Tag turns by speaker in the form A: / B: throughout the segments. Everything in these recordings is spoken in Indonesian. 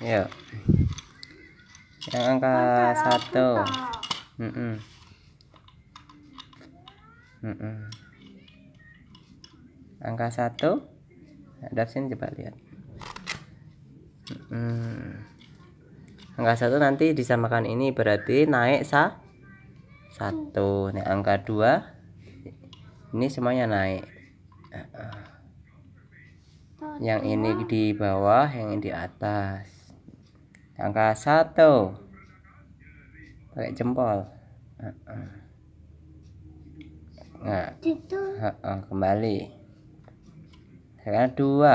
A: ya yang angka satu mm -mm. Mm -mm. angka satu sih coba lihat mm -mm. angka satu nanti disamakan ini berarti naik sa satu nih angka dua ini semuanya naik yang ini di bawah yang ini di atas angka satu pakai jempol nah kembali sekarang dua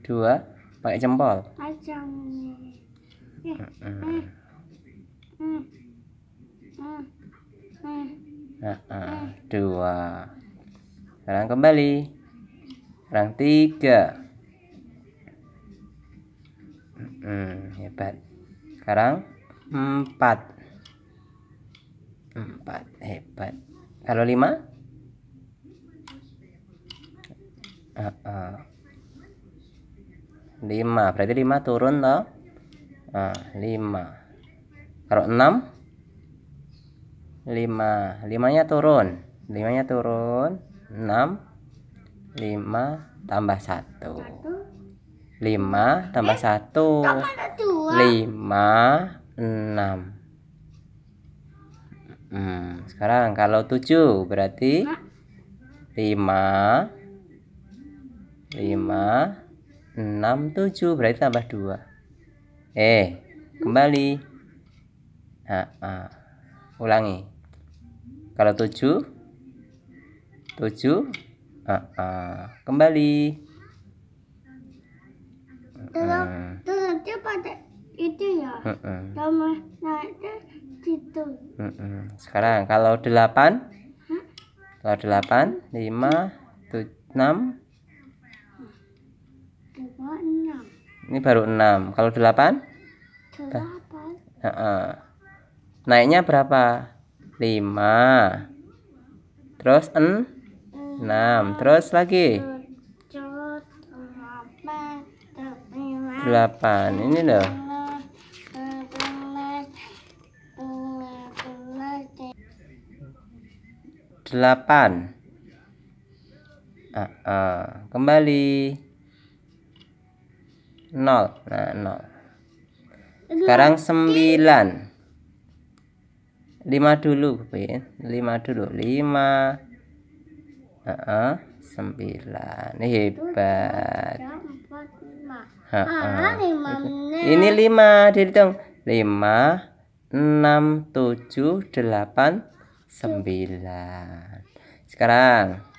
A: dua pakai jempol nah, dua sekarang kembali sekarang tiga hmm, hebat sekarang empat empat hebat kalau lima uh -uh. lima berarti lima turun toh uh, lima kalau enam lima limanya turun limanya turun enam lima tambah satu 5 tambah 1 5 6 hmm, sekarang kalau 7 berarti 5 5 6 7 berarti tambah 2 eh kembali nah, nah. ulangi kalau 7 7 uh, nah. kembali terus uh, terus dia pakai itu ya uh, uh. sama naiknya gitu uh, uh. sekarang kalau delapan huh? kalau delapan lima tujuh enam ini baru enam kalau delapan delapan uh, uh. naiknya berapa lima terus en enam terus lagi delapan ini loh delapan ah ah, kembali nol nah nol sekarang sembilan lima dulu pin lima dulu lima uh, ah, sembilan hebat Ha, ha. Ini lima dihitung. Lima, enam, tujuh, delapan, sembilan. Sekarang